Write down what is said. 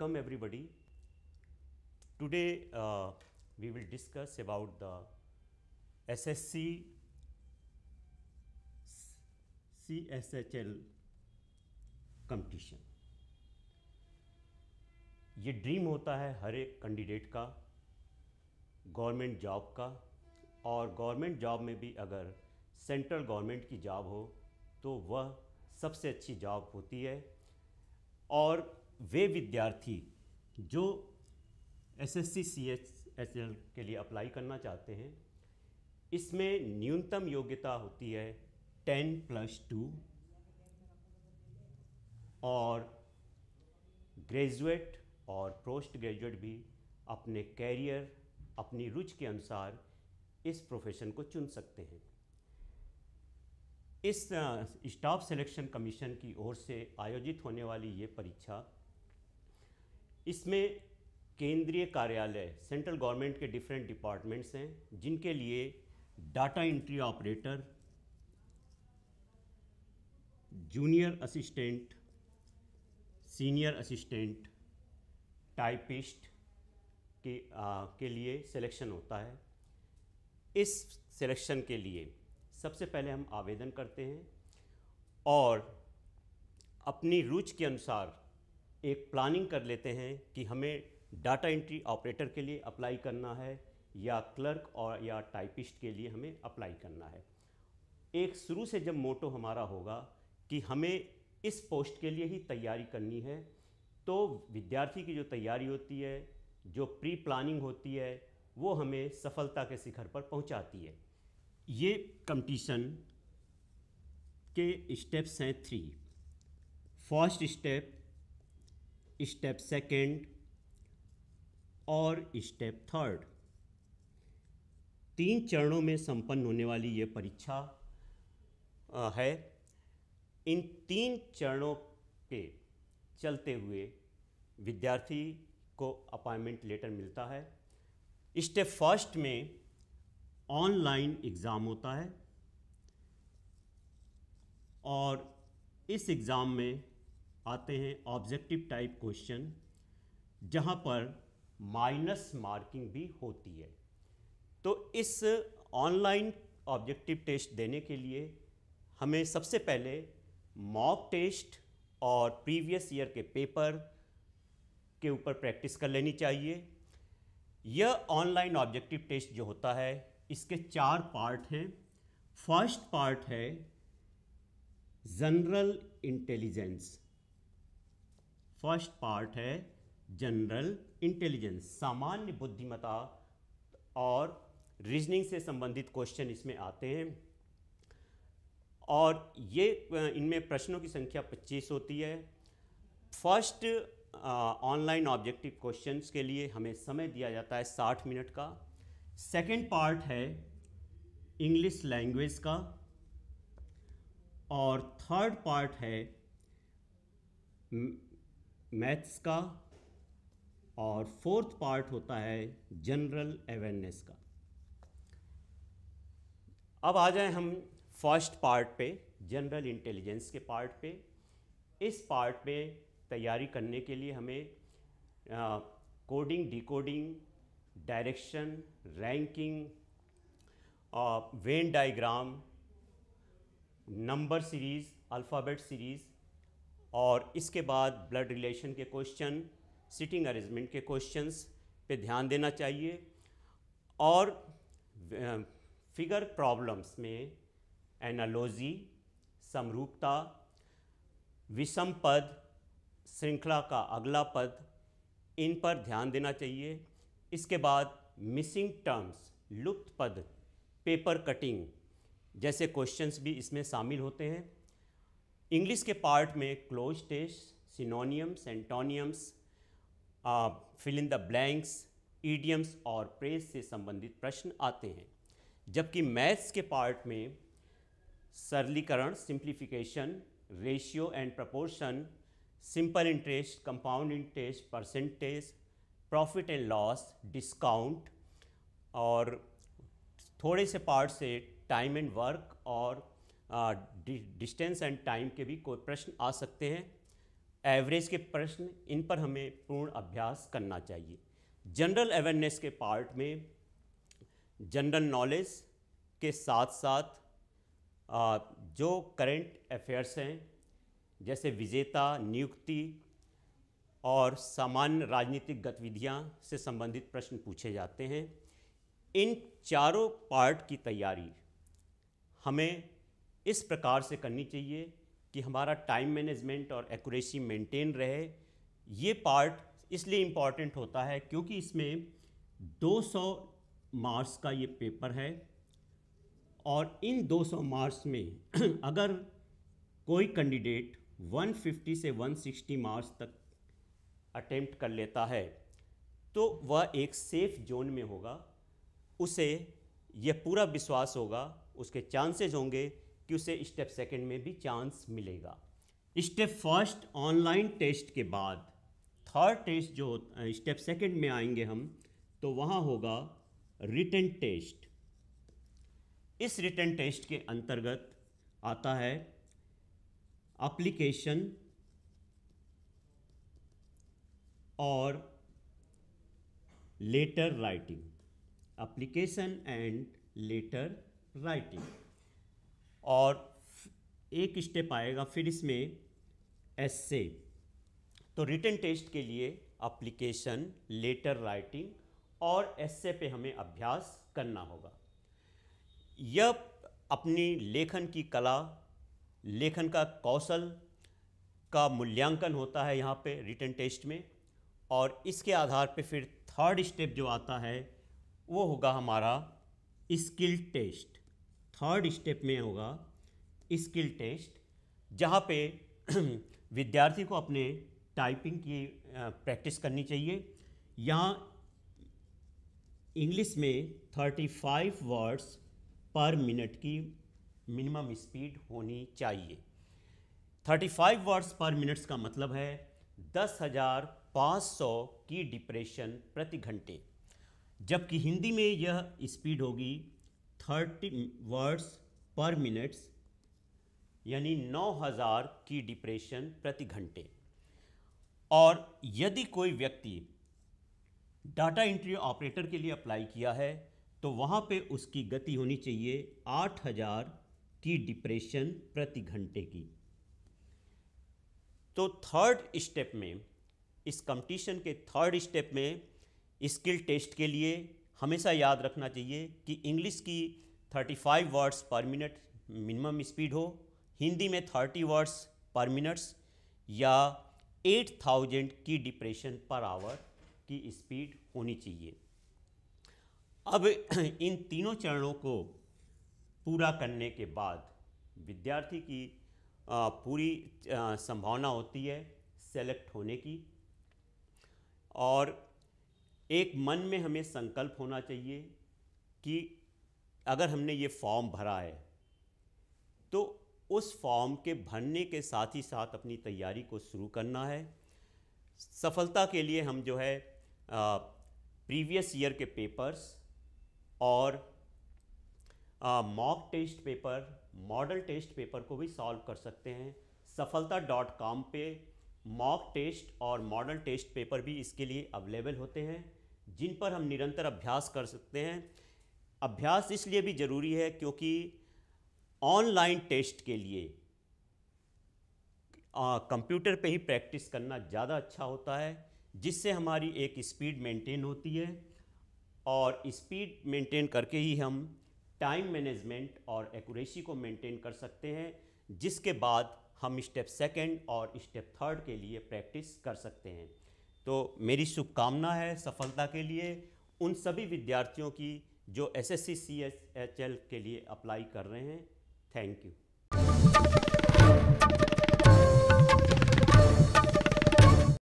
welcome everybody. Today uh, we will discuss about the SSC CSHL competition ये ड्रीम होता है हर एक कैंडिडेट का गवर्नमेंट जॉब का और गवर्नमेंट जॉब में भी अगर सेंट्रल गवर्नमेंट की जॉब हो तो वह सबसे अच्छी जॉब होती है और वे विद्यार्थी जो S S C C H S L के लिए अप्लाई करना चाहते हैं इसमें न्यूनतम योग्यता होती है टेन प्लस टू और ग्रेजुएट और पोस्ट ग्रेजुएट भी अपने कैरियर अपनी रुचि के अनुसार इस प्रोफेशन को चुन सकते हैं इस स्टाफ सिलेक्शन कमीशन की ओर से आयोजित होने वाली ये परीक्षा इसमें केंद्रीय कार्यालय सेंट्रल गवर्नमेंट के डिफरेंट डिपार्टमेंट्स हैं जिनके लिए data entry operator junior assistant senior assistant typist के आ, के लिए सिलेक्शन होता है इस सिलेक्शन के लिए सबसे पहले हम आवेदन करते हैं और अपनी रुचि के अनुसार एक प्लानिंग कर लेते हैं कि हमें डाटा एंट्री ऑपरेटर के लिए अप्लाई करना है या क्लर्क और या टाइपिस्ट के लिए हमें अप्लाई करना है एक शुरू से जब मोटो हमारा होगा कि हमें इस पोस्ट के लिए ही तैयारी करनी है तो विद्यार्थी की जो तैयारी होती है जो प्री प्लानिंग होती है वो हमें सफलता के शिखर पर पहुंचाती है ये कंपटीशन के स्टेप्स हैं three first step step second और स्टेप थर्ड तीन चरणों में संपन्न होने वाली ये परीक्षा है इन तीन चरणों के चलते हुए विद्यार्थी को अपॉइंटमेंट लेटर मिलता है स्टेप फर्स्ट में ऑनलाइन एग्ज़ाम होता है और इस एग्ज़ाम में आते हैं ऑब्जेक्टिव टाइप क्वेश्चन जहां पर माइनस मार्किंग भी होती है तो इस ऑनलाइन ऑब्जेक्टिव टेस्ट देने के लिए हमें सबसे पहले मॉक टेस्ट और प्रीवियस ईयर के पेपर के ऊपर प्रैक्टिस कर लेनी चाहिए यह ऑनलाइन ऑब्जेक्टिव टेस्ट जो होता है इसके चार पार्ट हैं फर्स्ट पार्ट है जनरल इंटेलिजेंस फर्स्ट पार्ट है जनरल इंटेलिजेंस सामान्य बुद्धिमत्ता और रीजनिंग से संबंधित क्वेश्चन इसमें आते हैं और ये इनमें प्रश्नों की संख्या 25 होती है फर्स्ट ऑनलाइन ऑब्जेक्टिव क्वेश्चंस के लिए हमें समय दिया जाता है 60 मिनट का सेकंड पार्ट है इंग्लिश लैंग्वेज का और थर्ड पार्ट है मैथ्स का और फोर्थ पार्ट होता है जनरल अवेयरनेस का अब आ जाए हम फर्स्ट पार्ट पे जनरल इंटेलिजेंस के पार्ट पे इस पार्ट पे तैयारी करने के लिए हमें decoding decoding direction ranking Venn diagram number series alphabet series और इसके बाद ब्लड रिलेशन के क्वेश्चन सिटिंग अरेंजमेंट के क्वेश्चंस पे ध्यान देना चाहिए और फिगर प्रॉब्लम्स में एनालॉजी समरूपता विषम पद श्रृंखला का अगला पद इन पर ध्यान देना चाहिए इसके बाद मिसिंग टर्म्स लुप्त पद पेपर कटिंग जैसे क्वेश्चंस भी इसमें शामिल होते हैं इंग्लिश के पार्ट में cloze test synonyms antonyms fill in the blanks idioms और प्रेस से संबंधित प्रश्न आते हैं जबकि मैथ्स के पार्ट में सरलीकरण simplification ratio and proportion simple interest compound interest percentage profit and loss discount और थोड़े से पार्ट से टाइम एंड वर्क और डिस्टेंस एंड टाइम के भी कोई प्रश्न आ सकते हैं एवरेज के प्रश्न इन पर हमें पूर्ण अभ्यास करना चाहिए जनरल अवेयरनेस के पार्ट में जनरल नॉलेज के साथ साथ आ, जो करंट अफेयर्स हैं जैसे विजेता नियुक्ति और सामान्य राजनीतिक गतिविधियां से संबंधित प्रश्न पूछे जाते हैं इन चारों पार्ट की तैयारी हमें इस प्रकार से करनी चाहिए कि हमारा टाइम मैनेजमेंट और एक्यूरेसी मेंटेन रहे ये पार्ट इसलिए इम्पॉर्टेंट होता है क्योंकि इसमें 200 मार्क्स का ये पेपर है और इन 200 मार्क्स में अगर कोई कैंडिडेट 150 से 160 मार्क्स तक अटेम्प्ट कर लेता है तो वह एक सेफ जोन में होगा उसे यह पूरा विश्वास होगा उसके चांसेस होंगे कि उसे स्टेप सेकंड में भी चांस मिलेगा स्टेप फर्स्ट ऑनलाइन टेस्ट के बाद थर्ड टेस्ट जो स्टेप सेकंड में आएंगे हम तो वहाँ होगा रिटर्न टेस्ट इस रिटर्न टेस्ट के अंतर्गत आता है अप्लीकेशन और letter writing application and letter writing और एक स्टेप आएगा फिर इसमें एस से तो रिटर्न टेस्ट के लिए अप्लीकेशन लेटर राइटिंग और एस पे हमें अभ्यास करना होगा यह अपनी लेखन की कला लेखन का कौशल का मूल्यांकन होता है यहाँ पे रिटर्न टेस्ट में और इसके आधार पे फिर थर्ड स्टेप जो आता है वो होगा हमारा स्किल टेस्ट थर्ड स्टेप में होगा स्किल टेस्ट जहाँ पे विद्यार्थी को अपने टाइपिंग की प्रैक्टिस करनी चाहिए यहाँ इंग्लिश में 35 वर्ड्स पर मिनट की मिनिमम स्पीड होनी चाहिए 35 वर्ड्स पर मिनट्स का मतलब है दस हज़ार पाँच सौ की डिप्रेशन प्रति घंटे जबकि हिंदी में यह स्पीड होगी थर्टी वर्ड्स पर मिनट्स यानी 9000 की डिप्रेशन प्रति घंटे और यदि कोई व्यक्ति डाटा एंट्री ऑपरेटर के लिए अप्लाई किया है तो वहाँ पे उसकी गति होनी चाहिए 8000 की डिप्रेशन प्रति घंटे की तो थर्ड स्टेप में इस कंपटीशन के थर्ड स्टेप में स्किल टेस्ट के लिए हमेशा याद रखना चाहिए कि इंग्लिश की 35 वर्ड्स पर मिनट मिनिमम स्पीड हो हिंदी में 30 वर्ड्स पर मिनट्स या 8000 की डिप्रेशन पर आवर की स्पीड होनी चाहिए अब इन तीनों चरणों को पूरा करने के बाद विद्यार्थी की पूरी संभावना होती है सेलेक्ट होने की और एक मन में हमें संकल्प होना चाहिए कि अगर हमने ये फॉर्म भरा है तो उस फॉर्म के भरने के साथ ही साथ अपनी तैयारी को शुरू करना है सफलता के लिए हम जो है प्रीवियस ईयर के पेपर्स और mock test paper model test paper को भी सॉल्व कर सकते हैं सफलता डॉट कॉम पर मॉक टेस्ट और मॉडल टेस्ट पेपर भी इसके लिए अवेलेबल होते हैं जिन पर हम निरंतर अभ्यास कर सकते हैं अभ्यास इसलिए भी ज़रूरी है क्योंकि ऑनलाइन टेस्ट के लिए कंप्यूटर पे ही प्रैक्टिस करना ज़्यादा अच्छा होता है जिससे हमारी एक स्पीड मेंटेन होती है और स्पीड मेंटेन करके ही हम टाइम मैनेजमेंट और एक्यूरेसी को मेंटेन कर सकते हैं जिसके बाद हम स्टेप सेकंड और स्टेप थर्ड के लिए प्रैक्टिस कर सकते हैं तो मेरी शुभकामना है सफलता के लिए उन सभी विद्यार्थियों की जो S S C C H L के लिए अप्लाई कर रहे हैं थैंक यू